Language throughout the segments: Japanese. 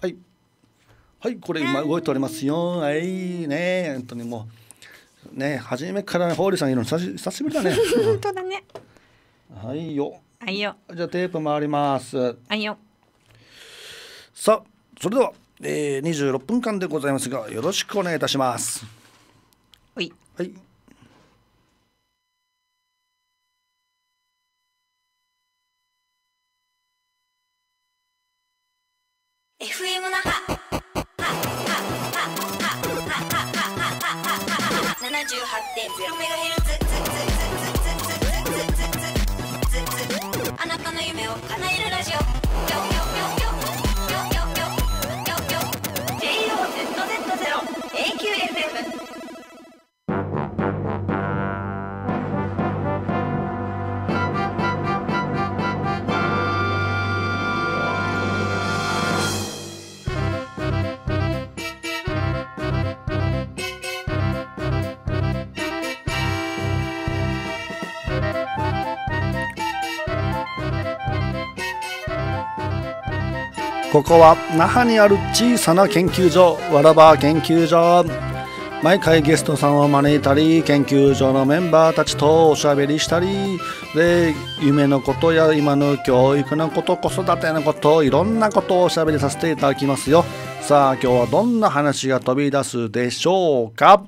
はいはいこれ今動いておりますよはいね本当にもうね初めからね、ホーリーさんいるの久し久しぶりだね 本当だねはいよはいよじゃあテープ回りますはいよさあそれでは、えー、26分間でございますがよろしくお願いいたしますはい、はい78.0メガヘルここは那覇にある小さな研究所わらば研究所毎回ゲストさんを招いたり研究所のメンバーたちとおしゃべりしたりで夢のことや今の教育のこと子育てのこといろんなことをおしゃべりさせていただきますよさあ今日はどんな話が飛び出すでしょうか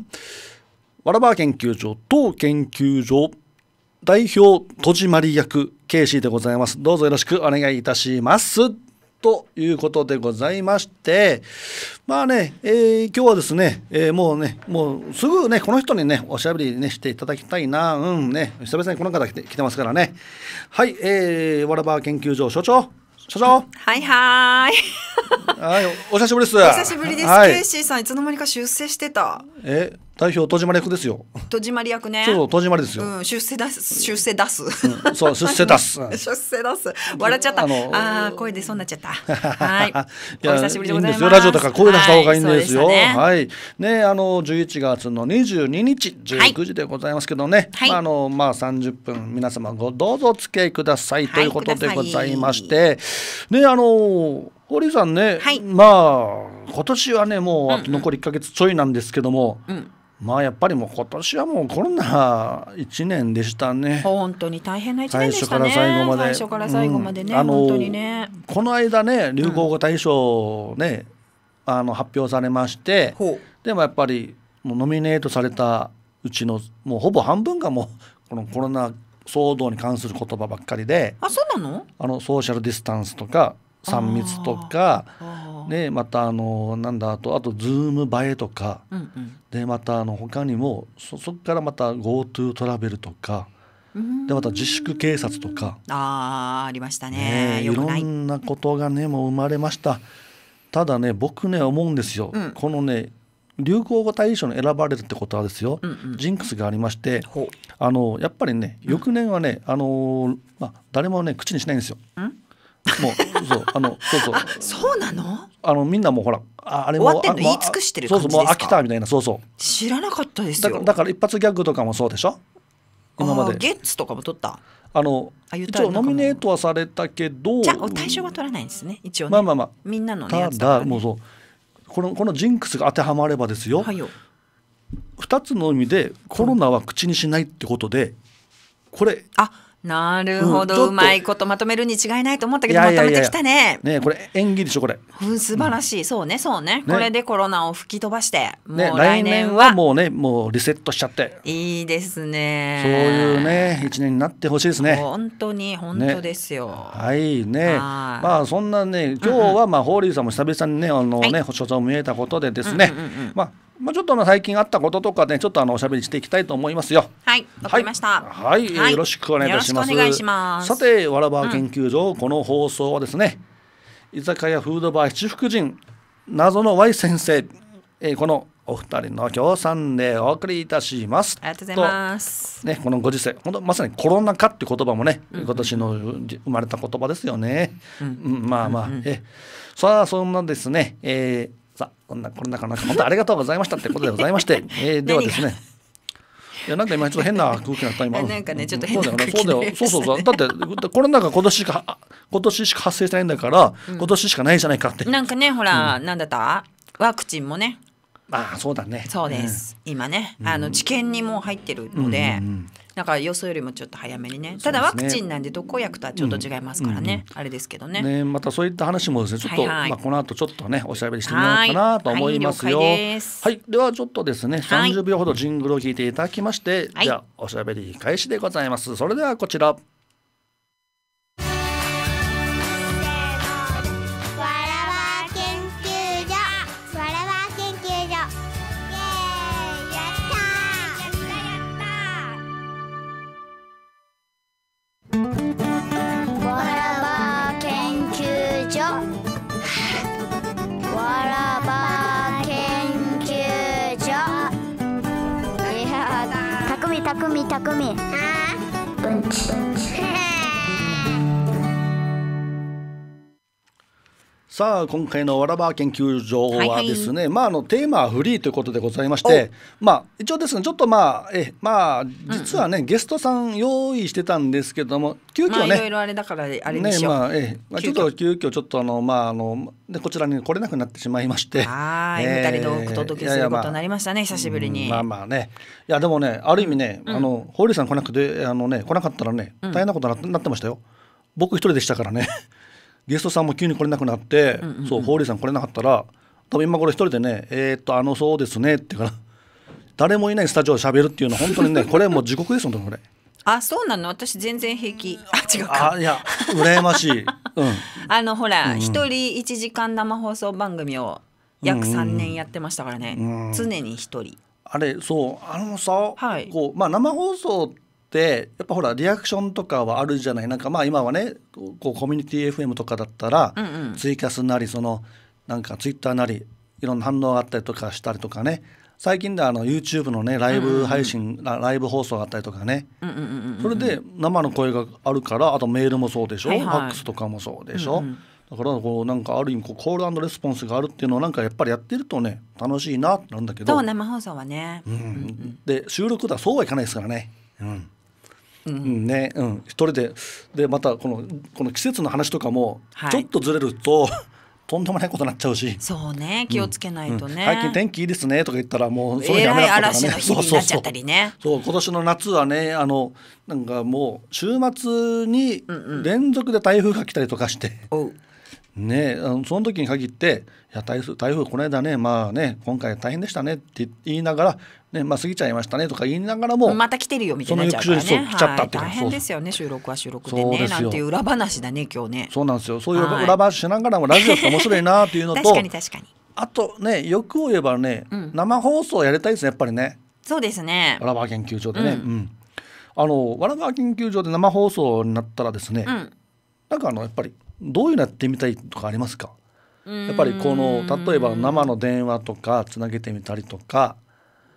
わらば研究所当研究所代表戸締まり役 KC でございますどうぞよろしくお願いいたしますということでございまして、まあね、えー、今日はですね、えー、もうね、もうすぐね、この人にね、おしゃべりね、していただきたいな、うんね、久々にこの方来て来てますからね。はい、えー、わらば研究所所長、所長。はいはい。はい、お久しぶりです。お久しぶりです。はい、ケイシーさん、いつの間にか出世してた。え代表戸締まり役ですよ。戸締まり役ね。そうそう、戸締まりですよ。うん、出世出す、出世出す。うん、そう、出世出す。出世出す。笑っちゃった。あのあ、声でそうなっちゃった。はい。いや、お久しぶりでございます。いいすラジオとか声出した方がいいんですよ。はい。ねはい、ね、あの十一月の二十二日、十九時でございますけどね。はい、まあ、あの、まあ、三十分、皆様ごどうぞお付き合いくださいということでございまして。ね、あの。堀さんね、はい、まあ今年はねもうあ残り1か月ちょいなんですけども、うん、まあやっぱりもう今年はもうコロナ一年でしたね。本当に大変な年でしたね。最初から最後まで。ね、あのこの間ね流行語大賞ね、あの発表されまして、でもやっぱりもうノミネートされたうちのもうほぼ半分がもう このコロナ騒動に関する言葉ばっかりで。あそうなのあのソーシャルディスタンスとか3密とか。ね、またあのなんだあとあとズーム映えとか、うんうん、でまたあの他にもそこからまた GoTo トラベルとか。でまた自粛警察とかあありましたね、ね、いろんなことがねもう生まれましたただね僕ね思うんですよ、うん、このね流行語大賞に選ばれるってことはですよ、うんうん、ジンクスがありましてあのやっぱりね翌年はね、あのまあ、誰もね口にしないんですよ、うんもうそうあのそうそう。そうなの？あのみんなもうほらあれも終わってんの言い尽くしてる感じですかそうそうもう飽きたみたいなそうそう知らなかったですだからだから一発ギャグとかもそうでしょ今までゲッツとかも取ったあのあ言った一応ノミネートはされたけどじゃあお対象は取らないんですね一応ね、まあまあまあ。みんなのたやつだからだもうそうこのこのジンクスが当てはまればですよ、はいよ二つの意味でコロナは口にしないってことでこれあなるほど、うん、うまいことまとめるに違いないと思ったけどまとめてきたね。ねこれ演技でしょこれ。うん素晴らしい、うん、そうねそうね、ね、これでコロナを吹き飛ばして、ね、もう来年はもうねもうリセットしちゃっていいですねそういうね一年になってほしいですね本当に本当ですよ、ね、はいねまあそんなね今日はまあホーリーさんも久々にねあのね、はい、所長見えたことでですね、うんうんうん、まあまあ、ちょっとの最近あったこととかね、ちょっとあのおしゃべりしていきたいと思いますよ。はい、わかりました。はい、はい、よろしくお願いいたします。ますさて、わらば研究所、うん、この放送はですね。居酒屋フードバー七福神、謎の Y 先生、えー、このお二人の協賛でお送りいたします。ありがとうございます。ね、このご時世、本当まさにコロナ禍って言葉もね、うん、今年の生まれた言葉ですよね。うん、うん、まあまあ、うんうん、え、さあそんなですね、えー、さあこんなこんなかな本当ありがとうございましたってことでございまして、えー、ではですねいやなんか今ちょっと変な空気になった今 なんかねちょっと変な空気そうだよ、ね、そうそうそうだってこれなんか今年しか今年しか発生しないんだから、うん、今年しかないじゃないかってなんかねほら、うん、なんだったワクチンもねあそうだねそうです、うん、今ねあの治験にも入ってるので、うんうんうん、だから予想よりもちょっと早めにね、ね、ただワクチンなんで特効薬とはちょっと違いますからね、うんうん、あれですけどね、ね、またそういった話もですねちょっと、はいはい、まあ、この後ちょっとねおしゃべりしてみようかなと思いますよ、はいはい、はい、ではちょっとですね30秒ほどジングルを聞いていただきまして、はい、じゃあおしゃべり開始でございますそれではこちらたくみたくみあうんちさあ今回のわらば研究所はですね、はいはい、まああのテーマはフリーということでございましてまあ一応ですねちょっとまあえまあ実はね、うんうん、ゲストさん用意してたんですけども急遽ね、まあ、いろいろあれだからあれでしょねまあえまあ、ちょっと急遽ちょっとあのまああのでこちらに来れなくなってしまいましてはい、えー、二人でお届けすることになりましたね、まあ、久しぶりに、まあまあねいやでもねある意味ね、うん、あの堀さん来なくてあのね来なかったらね大変なことになってましたよ、僕一人でしたからねゲストさんも急に来れなくなって、うんうんうん、そうホーリーさん来れなかったら多分今頃一人でね「えー、っとあのそうですね」ってから 誰もいないスタジオで喋るっていうのは本当にね これもう地獄です本当にこれ。あそうなの私全然平気あ違うかあいや羨ましい、うん、あのほら一、うんうん、人1時間生放送番組を約3年やってましたからね、うんうん、常に一人あれそうあのさ、はい、こうまあ生放送ってってやっぱほらリアクションとかはあるじゃないなんかまあ今はねこうコミュニティ FM とかだったら、うんうん、ツイキャスなりそのなんかツイッターなりいろんな反応があったりとかしたりとかね最近ではあの YouTube のねライブ配信、うんうん、ライブ放送があったりとかね、うんうん、それで生の声があるからあとメールもそうでしょ、はいはい、ファックスとかもそうでしょ、うんうん、だからこうなんかある意味こうコールレスポンスがあるっていうのをなんかやっぱりやってるとね楽しいなってなるんだけどそう生放送はね、うん、うんうん、で収録だそうはいかないですからねうんうん、ね、うん、一人ででまたこのこの季節の話とかもちょっとずれると、はい、とんでもないことになっちゃうしそうね気をつけないとね、うんうん、最近天気いいですねとか言ったらもうそれやめなかったとかね そうそうそうそう今年の夏はねあのなんかもう週末に連続で台風が来たりとかして、うんうんねあのその時に限って「いや台風台風この間ねまあね今回大変でしたね」って言いながら、ねまあ、過ぎちゃいましたねとか言いながらもまた来てるよみたいなその翌う、来ちゃったってはい、大変ですよね収録は収録でねなんていう裏話だね今日ねそうなんですよそういう裏話しながらも、ラジオって面白いなっていうのと確かに確かにあとね欲を言えばね、うん、生放送やりたいですねやっぱりねそうですね裏らば研究所でね、うん、うん、あのわらば研究所で生放送になったらですね、うん、なんかあのやっぱりどういうなってみたいとかありますかやっぱりこの例えば生の電話とかつなげてみたりとか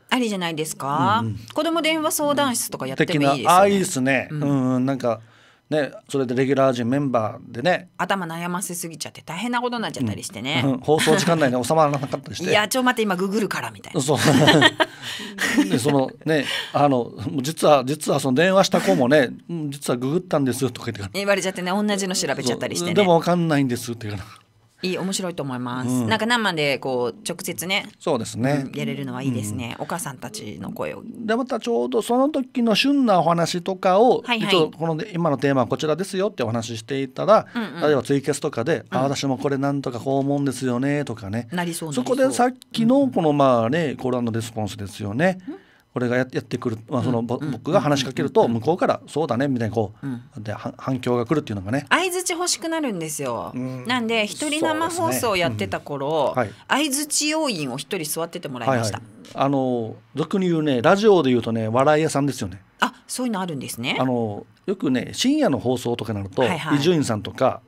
ありじゃないですか、うんうん、子供電話相談室とかやってもいいですよねああいいですねうん、うん、なんかね、それでレギュラー陣メンバーでね頭悩ませすぎちゃって大変なことになっちゃったりしてね、うんうん、放送時間内に収まらなかったりしていやちょ待って今ググるからみたいなそう でそのねあの実は実はその電話した子もね実はググったんですよとか言って言われちゃってね同じの調べちゃったりして、ね、でも分かんないんですって言うから。いい面白いと思います、うん、なんか生でこう直接ねそうですね、やれるのはいいですね、うん、お母さんたちの声をでまたちょうどその時の旬なお話とかを、はいはい、この今のテーマはこちらですよってお話ししていたら、うんうん、例えばツイキャスとかで「うん、あ私もこれなんとかこう思うんですよね」とかねなりそうそこでさっきのこのまあね、コーのレスポンスですよね、うん俺がやってくる、まあ、その、僕が話しかけると向こうから「そうだね」みたいにこう、で反響が来るっていうのがね相づち欲しくなるんですよ、なんで一人生放送をやってた頃、はい、相づち要員を一人座っててもらいました、あの俗に言うねラジオで言うとね笑い屋さんですよねあそういうのあるんですねあのよくね深夜の放送とかになると伊集院さんとか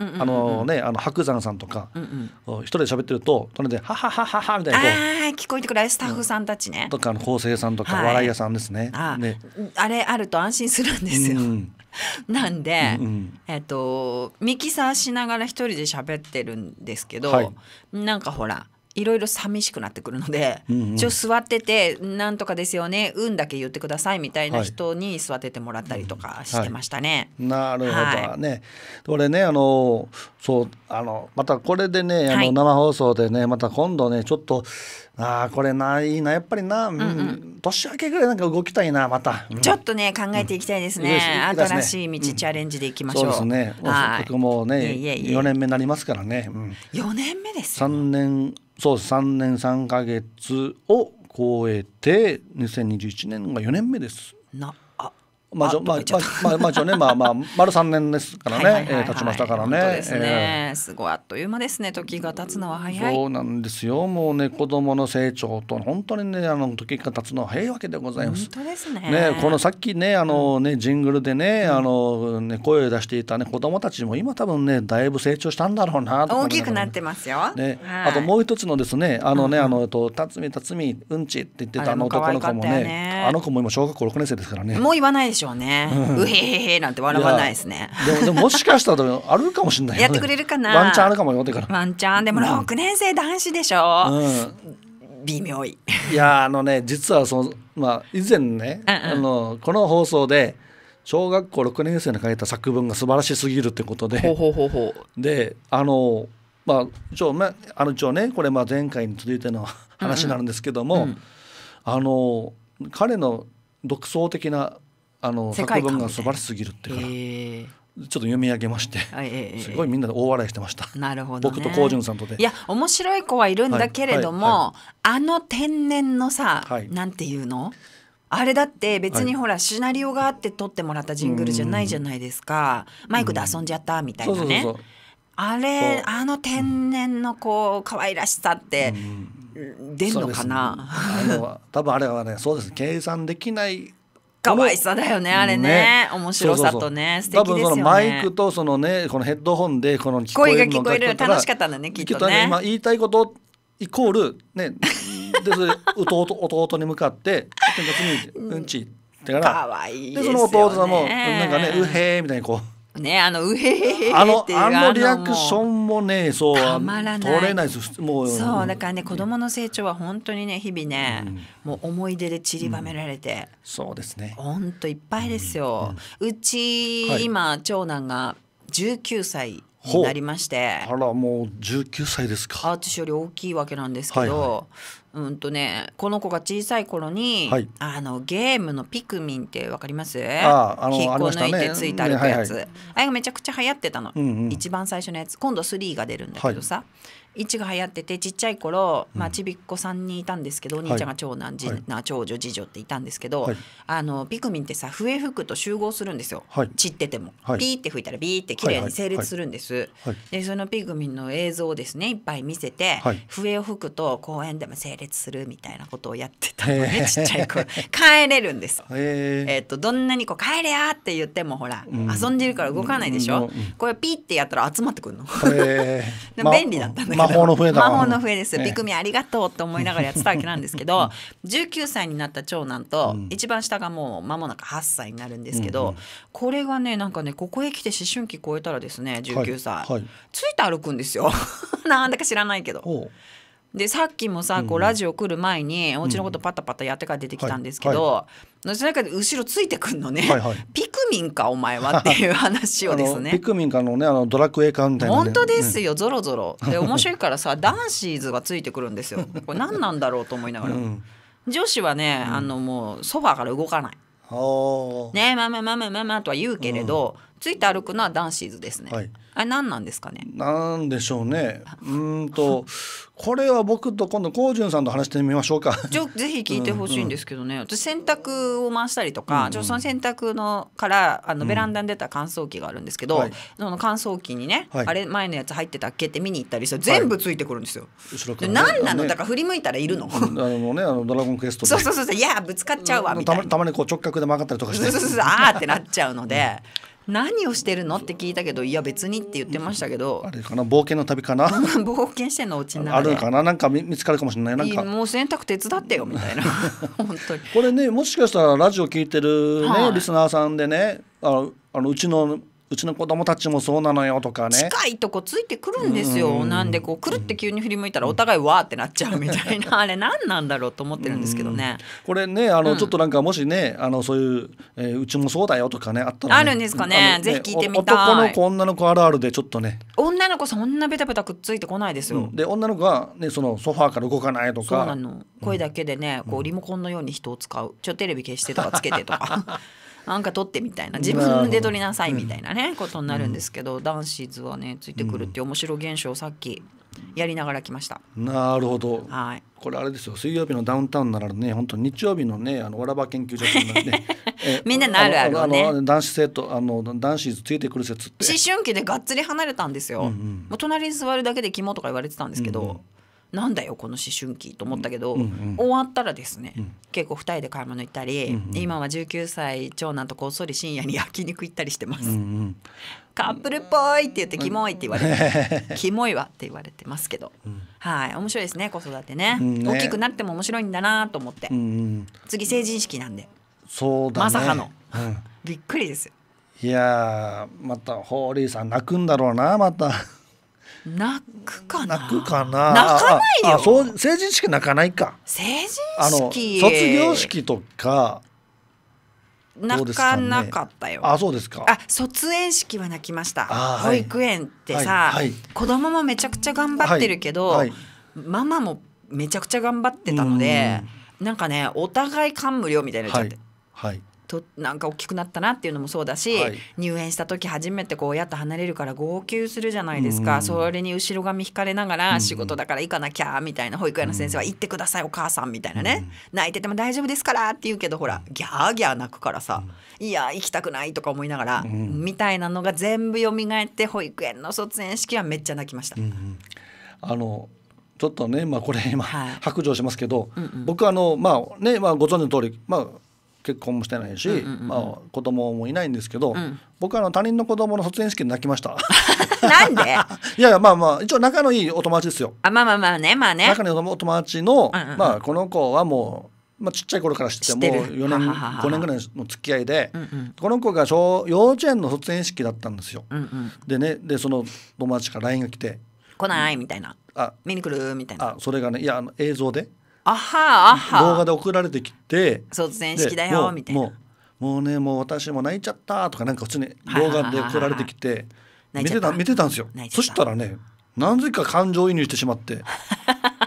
白山さんとか、一人で喋ってると隣で「ははははは」みたいな聞こえてくるスタッフさんたちね、とか構成さんとか、笑い屋さんですねあねあれあると安心するんですよ。なんで、えっ、とミキサーしながら一人で喋ってるんですけど、なんかほらいろいろ寂しくなってくるので、うんうん、座ってて「なんとかですよね運だけ言ってください」みたいな人に座っててもらったりとかしてましたね。はいはい、なるほどね。はい、俺ねあのそうあのまたこれでねあの生放送でねまた今度ねちょっとあこれないなやっぱりな、うんうん、年明けぐらいなんか動きたいなまた、うん、ちょっとね考えていきたいですねうん、新しい道、うん、チャレンジでいきましょうそうですね僕もねいえいえいえ4年目になりますからね、うん、4年目ですよ3年そう3年3か月を超えて2021年が4年目です。なまあ、まあ、まあ、魔女ね、まあ、まあ、丸三年ですからね、経ちましたからね。ですね、すごいあっという間ですね、時が経つのは早い。そうなんですよ、もうね、子供の成長と、本当にね、あの時が経つのは早いわけでございます。本当ですね。ね、このさっきね、あのね、ジングルでね、あの、ね、声を出していたね、子供たちも今多分ね、だいぶ成長したんだろうな。大きくなってますよ。ね、あともう一つのですね、あのね、あの、と、辰巳辰巳、うんちって言ってたあの男の子もね、あの子も今小学校六年生ですからね。もう言わないでしょ。しょうね、うん、うへへへなんて笑わないですねでもでももしかしたらあるかもしれない、ね、やってくれるかなワンチャンあるかもよってからワンチャンでも6年生男子でしょ、うん、微妙いいやあのね実はそのまあ以前ね、うんうん、あのこの放送で小学校6年生に書いた作文が素晴らしすぎるってことでほほほほううううであのまあ一応,、まあの一応ねこれまあ前回に続いての 話になるんですけども、うんうん、あの彼の独創的なあの作文が素晴らしすぎるっていうから、ちょっと読み上げまして、えすごいみんなで大笑いしてました。なるほど、ね、僕と高純さんとで。いや面白い子はいるんだけれども、はいはいはい、あの天然のさ、はい、なんていうの？あれだって別にほらシナリオがあって撮ってもらったジングルじゃないじゃないですか、マイクで遊んじゃったみたいなねそうそうそうあれあの天然のこう可愛らしさって出んのかな、ね、あの多分あれはねそうです計算できないかわいさだよねあれね面白さとね素敵ですよね多分そのマイクとそのねこのヘッドホンでこの声が聞こえる楽しかったんだねきっとね今言いたいことイコールねでそれ弟弟に向かって「うんち」ってからでその弟さんもなんかね「うへー」みたいにこう。ねあのうへへへあのあのリアクションもねそうたまらない取れないですもうそうだからね子供の成長は本当にね日々ね、うん、もう思い出で散りばめられて、うん、そうですね本当いっぱいですよ、うん、ち、はい、今長男が19歳になりましてあらもう19歳ですか私より大きいわけなんですけど、はいはいうんとね、この子が小さい頃に、はい、あのゲームのピクミンってわかります？ああの引っこ抜いてついた歩くやつ、ねはいはい、あれがめちゃくちゃ流行ってたの、うんうん、一番最初のやつ。今度3が出るんだけどさ、はい、1が流行っててちっちゃい頃、まあちびっこさんにいたんですけど、お兄ちゃんが長男、じな長女、次女っていたんですけど、あのピクミンってさ笛吹くと集合するんですよ。散ってても、ピーって吹いたらビーって綺麗に整列するんです。でそのピクミンの映像をですねいっぱい見せて、笛を吹くと公園でも整列決するみたいなことをやってたのね、えー、ちっちゃい子帰れるんです、えー、えー、っとどんなにこう帰れやって言ってもほら、うん、遊んでるから動かないでしょ、うん、これピッてやったら集まってくるの、えー、便利だったんだけど、ま、魔法の笛魔法の笛です、えー、ピクミンありがとうって思いながらやってたわけなんですけど19歳になった長男と、うん、一番下がもう間もなく8歳になるんですけど、うんうん、これがねなんかねここへ来て思春期超えたらですね19歳、はいはい、ついて歩くんですよ なんだか知らないけど。でさっきもさこうラジオ来る前にお家のことパタパタやってから出てきたんですけど、うんはい、その中で後ろついてくんのね、はいはい、ピクミンかお前はっていう話をですねピクミンかのねあのドラクエ感みたいな、ね、本当ですよぞろぞろで 面白いからさダンシーズがついてくるんですよこれ何なんだろうと思いながら、うん、女子はね、あのもうソファーから動かない。ねあまあまあまあとは言うけれど、ついて歩くのはダンシーズですね。はい、あれ何なんですかね。なんでしょうね。うんとこれは僕と今度こうじゅんさんと話してみましょうか。じゃぜひ聞いてほしいんですけどね。うんうん、私洗濯を回したりとか、じゃ、うん、その洗濯のからあのベランダに出た乾燥機があるんですけど、うんはい、その乾燥機にね、はい、あれ前のやつ入ってたっけって見に行ったりした全部ついてくるんですよ。はい、ね、何なの、だから振り向いたらいるの。あのねあのドラゴンクエスト。そうそうそうそういやぶつかっちゃうわみたいな。たまにこう直角で曲がったりとかして。そうそうそうああってなっちゃうので。何をしてるのって聞いたけどいや別にって言ってましたけどあれかな冒険の旅かな 冒険してんのおちなあるかななんか見つかるかもしれないなんかもう洗濯手伝ってよみたいな 本当にこれねもしかしたらラジオ聞いてるね、はい、リスナーさんでねあのあのうちのうちの子供たちもそうなのよとかね近いとこついてくるんですよ、うん、なんでこうくるって急に振り向いたらお互いわーってなっちゃうみたいな あれ何なんだろうと思ってるんですけどね、これねあの、ちょっとなんかもしねあのそういう、えー、うちもそうだよとかねあったら、ね、あるんですかね、ね、ぜひ聞いてみたい男の子女の子あるあるでちょっとね女の子そんなベタベタくっついてこないですよ、うん、で女の子がねそのソファーから動かないとか声だけでねこうリモコンのように人を使うちょテレビ消してとかつけてとか。なんか取ってみたいな自分で取りなさいみたいなねことになるんですけど、男子図はねついてくるっていう面白現象をさっきやりながら来ました。なるほど。はい。これあれですよ。水曜日のダウンタウンならね、本当日曜日のね、あのわらば研究所さん みんなのあるあるね。男子生徒あの男子ついてくる説って。思春期でがっつり離れたんですよ。もう隣に座るだけで肝とか言われてたんですけど、なんだよこの思春期と思ったけど、うんうん終わったらですね、うん、結構2人で買い物行ったり、うんうん、今は19歳長男とこっそり深夜に焼肉行ったりしてます、うんうん、カップルっぽいって言ってキモいって言われて、キモいわって言われてますけど、うん、はい面白いですね子育てねね、大きくなっても面白いんだなと思って、うんうん、次成人式なんでそうだ、ね、まさかの、びっくりですいやまたホーリーさん泣くんだろうなまた。泣くかな泣くかな泣かないよそう成人式泣かないか成人式卒業式とか泣かなかったよ。ね、あ、そうですか。あ、卒園式は泣きました。保育園ってさ、はいはい、子供もめちゃくちゃ頑張ってるけど、はい、ママもめちゃくちゃ頑張ってたので、んなんかね、お互い感無量みたいになっちゃって。はいとなんか大きくなったなっていうのもそうだし、はい、入園した時初めてこう親と離れるから号泣するじゃないですか、うん、それに後ろ髪引かれながら仕事だから行かなきゃみたいな保育園の先生は行ってくださいお母さんみたいなね、うん、泣いてても大丈夫ですからって言うけどほらギャーギャー泣くからさ、うん、いや行きたくないとか思いながら、みたいなのが全部蘇って保育園の卒園式はめっちゃ泣きました。あのちょっとね、まあ、これ今、はい、白状しますけど、うんうん、僕あのまあね、まあ、ご存知の通りまあ結婚もしてないし、うんうんうん、まあ、子供もいないんですけど、うん、僕はあの他人の子供の卒園式で泣きました なんで いやいやまあまあ一応仲のいいお友達ですよあまあまあまあねまあね仲のいいお友達の、うんうん、まあこの子はもうまあ、ちっちゃい頃から知ってもう4年5年ぐらいの付き合いで、うんうん、この子が小幼稚園の卒園式だったんですよ。うんうん、でねでその友達から LINE が来て「来ない」みたいな「あ見に来る」みたいなあそれがねいやあの映像であはあは動画で送られてきて卒園式だよみたいなもうねもう私も泣いちゃったとかなんか普通に動画で送られてきて見てた見てたんですよそしたらね何故か感情移入してしまって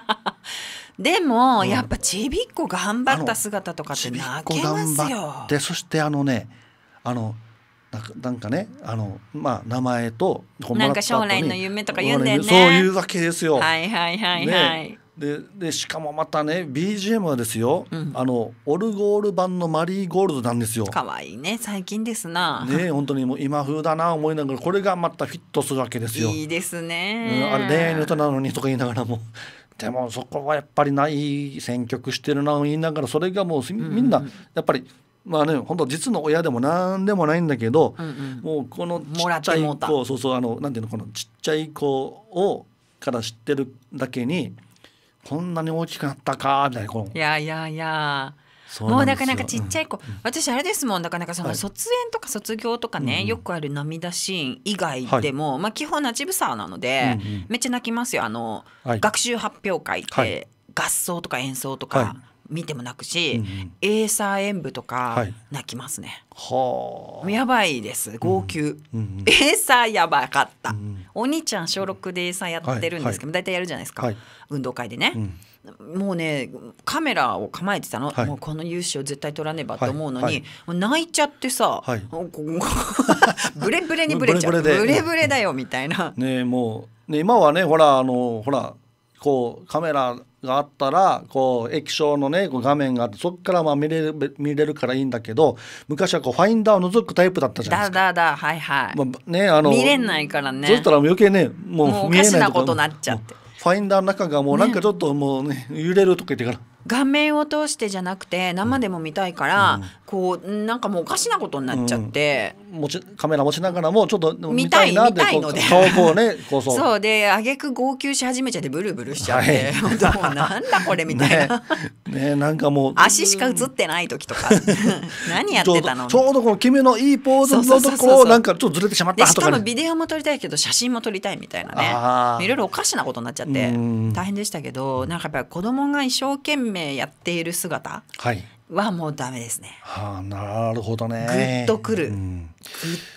でも、うん、やっぱちびっこ頑張った姿とかって泣けますよてそしてあのねあのなんかねあのまあ名前となんか将来の夢とか言うんだよねそういうわけですよはいはいはいはい、ねででしかもまたね BGM はですよ、うん、あのオルゴール版のマリーゴールドなんですよ。かわいいね最近ですな。ね本当にもう今風だな思いながらこれがまたフィットするわけですよ。いいですね、うん、あれ恋愛の歌なのにとか言いながらも。でもそこはやっぱりない選曲してるなを言いながらそれがもうみんなやっぱり、うんまあね、本当実の親でも何でもないんだけど、うんうん、もうこのちっちゃい子そうそうあのなんていうのこのちっちゃい子をから知ってるだけにこんなに大きくなったかみたいなこいやいやいやもうだからなんかちっちゃい子、うん、私あれですもんだからなんかその卒園とか卒業とかね、はい、よくある涙シーン以外でも、はい、まあ基本ナチブサーなので、うんうん、めっちゃ泣きますよあの、はい、学習発表会って合奏とか演奏とか。見ても泣くし、うん、エーサー演舞とか泣きますね、はい、やばいです号泣、うんうん、エーサーやばかった、お兄ちゃん小六でエーサーやってるんですけど、大体、はい、やるじゃないですか、はい、運動会でね、もうねカメラを構えてたの、もうこの勇姿を絶対取らねばと思うのに、泣いちゃってさ、はい、ブレブレにブレちゃうブレブレだよみたいな。ねもうね今はねほらあのほらこうカメラがあったらこう液晶のねこう画面があってそこからまあ見れる見れるからいいんだけど昔はこうファインダーを覗くタイプだったじゃないですか。だだだはいはい。まあ、ねあの見れないからね。そしたら余計ねもう見えないおかしなことなっちゃって。ファインダーの中がもうなんかちょっともうね、揺れるとか言ってから。画面を通してじゃなくて生でも見たいから、うん、こうなんかもうおかしなことになっちゃって、うん、カメラ持ちながらもちょっと見たいなって顔こうねこうそうそうで挙句号泣し始めちゃってブルブルしちゃって、はい、もうなんだこれみたいなねねなんかもう足しか映ってない時とか 何やってたのちょうどこの君のいいポーズのところなんかちょっとずれてしまったとか、ね、しかもビデオも撮りたいけど写真も撮りたいみたいなねいろいろおかしなことになっちゃって大変でしたけどなんかやっぱり子供が一生懸命命やっている姿はもうダメですね。はあ、なるほどね。ぐっとくる、うん、ぐっ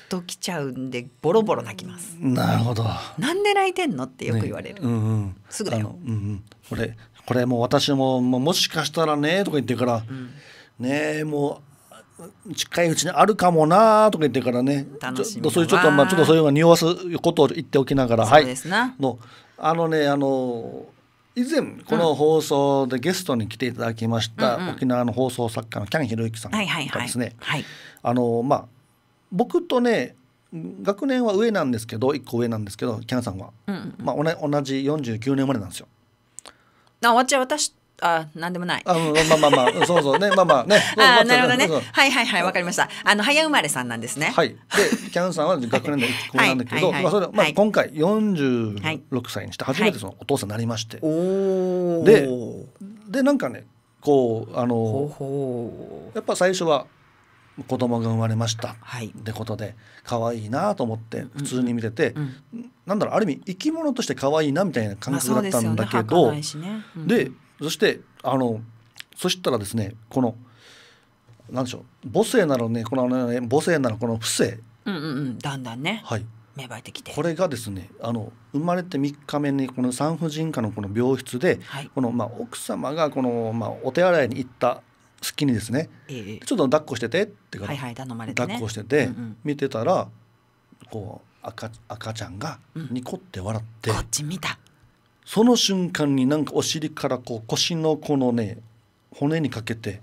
ときちゃうんでボロボロ泣きます。なるほど。なんで泣いてんのってよく言われる。ね、うんうん、すぐだよ。うんうん、これこれも私ももしかしたらねとか言ってから、うん、ねもう。近いうちにあるかもなとか言ってからねそういうちょっとまあちょっとそういうの匂わすことを言っておきながらはいのあのねあのー以前この放送でゲストに来ていただきました、沖縄の放送作家のキャンひろゆきさんがですね、あのまあ僕とね学年は上なんですけど1個上なんですけどキャンさんは、まあ、同じ49年生まれなんですよ。あ私あなんでもない。あまあまあまあそうそうねまあまあね。あなるほどねはいはいはいわかりました。あの早生まれさんなんですね。はい。でキャンさんは学年代一個なんだけど、まあそれまあ今回四十六歳にして初めてそのお父さんになりまして。おででなんかねこうあのやっぱ最初は。子供が生まれました、はい、ってことで可愛いなと思って普通に見てて、なんだろうある意味生き物として可愛いなみたいな感覚だったんだけど、でそしてあのそしたらですねこのなんでしょう母性なのねこのね、母性なのこの父性。うんうんうん、だんだんね、はい、芽生えてきてこれがですねあの生まれて三日目にこの産婦人科のこの病室で、はい、このまあ奥様がこのまあお手洗いに行った好きにですね、ええ、ちょっと抱っこしててってから、はいはい頼まれて、ね、抱っこしてて、うんうん、見てたらこう赤赤ちゃんがニコって笑って、うん、こっち見たその瞬間になんかお尻からこう腰のこのね骨にかけて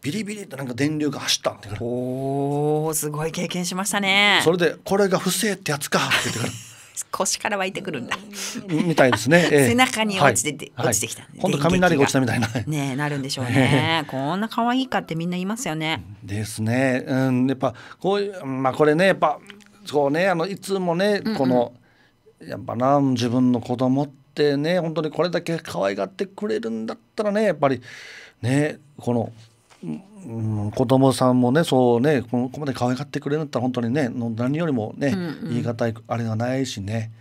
ビリビリってなんか電流が走ったっおおすごい経験しましたねそれでこれが不正ってやつかって言ってから 腰から湧いてくるんだみたいですね、ええ、背中に落ちて、はい、落ちてきた、はい、本当雷が落ちたみたいなねなるんでしょうね、え、こんな可愛いかってみんな言いますよねですねうんやっぱこういうまあこれねやっぱそうねあのいつもねこの、うんうんやっぱな自分の子供っってね本当にこれだけ可愛がってくれるんだったらねやっぱりねこの、うん、子供さんもねそうねここまで可愛がってくれるんだったら本当にね何よりもね、うんうん、言い難いあれがないしね。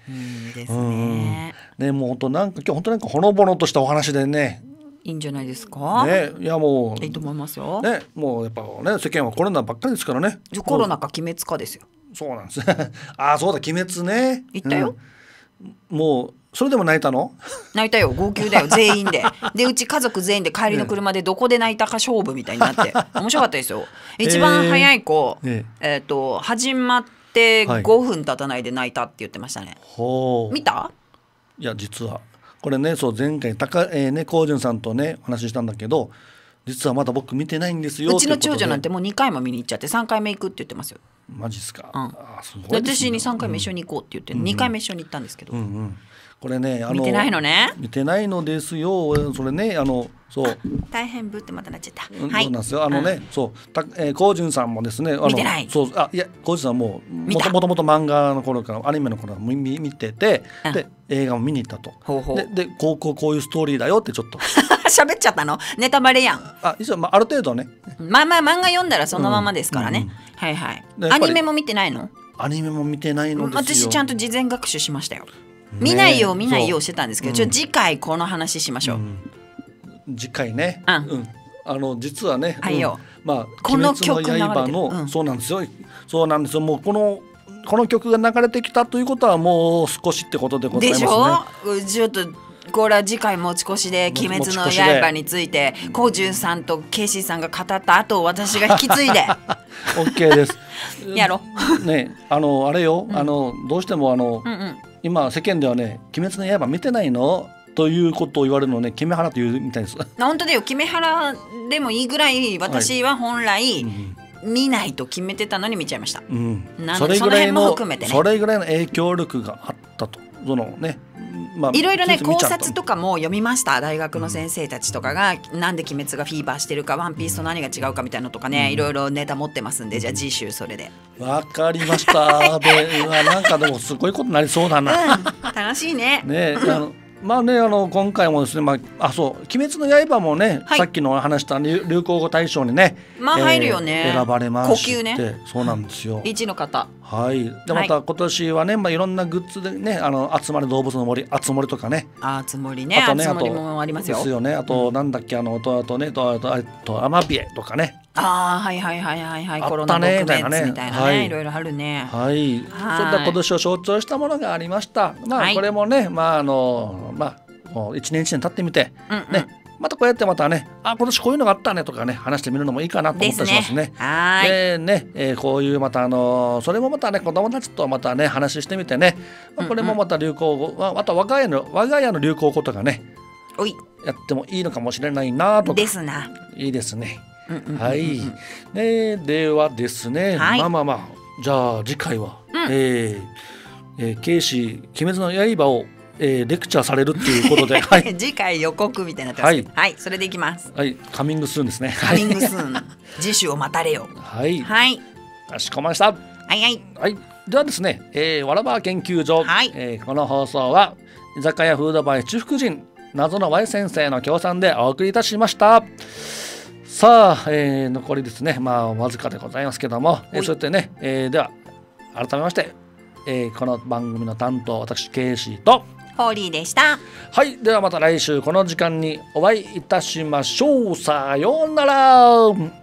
うん、ねね、もう本当なんか今日本当なんかほのぼのとしたお話でねいいんじゃないですか。ね、いやもう。いいと思いますよ。ね、もうやっぱね、世間はコロナばっかりですからね。コロナか鬼滅かですよ。そうなんです。あ、そうだ、鬼滅ね。言ったよ。うん、もうそれでも泣いたの泣いたよ号泣だよ全員ででうち家族全員で帰りの車でどこで泣いたか勝負みたいになって面白かったですよ一番早い子、えー、えー、と始まって5分経たないで泣いたって言ってましたね、はい、見たいや実はこれねそう前回高、えー、ね高潤さんとねお話ししたんだけど実はまだ僕見てないんですようちの長女なんてもう2回も見に行っちゃって3回目行くって言ってますよマジっすか、うん、すね、私に3回目一緒に行こうって言って、うん、2回目一緒に行ったんですけど、うんうんこれねあの見てないのね見てないのですよそれねあのそう大変ぶってまたなっちゃった、はい、そうなんですよあのね、うん、そうたえー、ゅんさんもですねあの見てないそうあいや高さんももともともと漫画の頃からアニメの頃もみ、見てて、うん、で映画も見に行ったとほうほうででこうこうこういうストーリーだよってちょっと 喋っちゃったのネタバレやんあ一応、まあ、ある程度ねまあまあ漫画読んだらそのままですからね、うんうん、はいはいアニメも見てないのアニメも見てないの私ちゃんと事前学習しましたよ見ないよう見ないようしてたんですけど、ちょ次回この話しましょう。次回ね、あの実はね、まあ、この曲の刃の、そうなんですよそうなんですよもうこのこの曲が流れてきたということはもう少しってことでございますね。でしょちょっとこれは次回持ち越しで「鬼滅の刃」についてこうじゅんさんとケイシーさんが語った後を私が引き継いで OK です やろ ねあのあれよ、うん、あのどうしてもあの、うんうん、今世間ではね「鬼滅の刃」見てないのということを言われるのね、キメハラというみたいです。本当だよ、キメハラでもいいぐらい、私は本来、見ないと決めてたのに見ちゃいました。うん、なでその辺も含めて、ね、それぐらいの影響力があったと、そのね、まあ、いろいろね考察とかも読みました大学の先生たちとかが、うん、なんで鬼滅がフィーバーしてるかワンピースと何が違うかみたいなのとかね、うん、いろいろネタ持ってますんでじゃあ次週それでわかりました でなんかでもすごいことなりそうだな、うん、楽しいねねあのまあね、あの今回もですね、まあ、あそう「鬼滅の刃」もね、はい、さっきの話した流行語大賞にね、まあ入るよね、えー、選ばれまして呼吸、ね、そうなんですよ一の方はいでまた今年はね、まあ、いろんなグッズでね「あの集まれ動物の森」「あつ森」とかね「あつ森ね」あとねあとありますよですよねあと、なんだっけあのとあとねとあとあとアマビエとかねああはいはいはいはいはいコロナねみたいなね、はい、いろいろあるねはいそういった今年を象徴したものがありましたまあこれもね、まああのまあもう年一年経ってみて、ねまたこうやってまたねあ今年こういうのがあったねとかね話してみるのもいいかなと思ったりしますね。でねえこういうまたあのそれもまたね子供たちとまたね話してみてね、まあ、これもまた流行語、また我が家の我が家の流行語とかねやってもいいのかもしれないなとかですないいですね。はい、ね、ではですね、はい、まあまあまあじゃあ次回は、うん、えー、えー、ケイシー「鬼滅の刃」をえー、レクチャーされるっていうことで、はい、次回予告みたいなはい、はい、それでいきますはいカミングスーンですねカミングスーン次週を待たれよはい、はい、かしこまりましたはいはい、はい、ではですね、えー、わらば研究所、はいえー、この放送は居酒屋フードバイ中福人謎の Y 先生の協賛でお送りいたしました。さあ、えー、残りですね、まあ、わずかでございますけども、えー、そうやってね、えー、では改めまして、えー、この番組の担当私ケイシーとホーリーでしたはいではまた来週この時間にお会いいたしましょうさようなら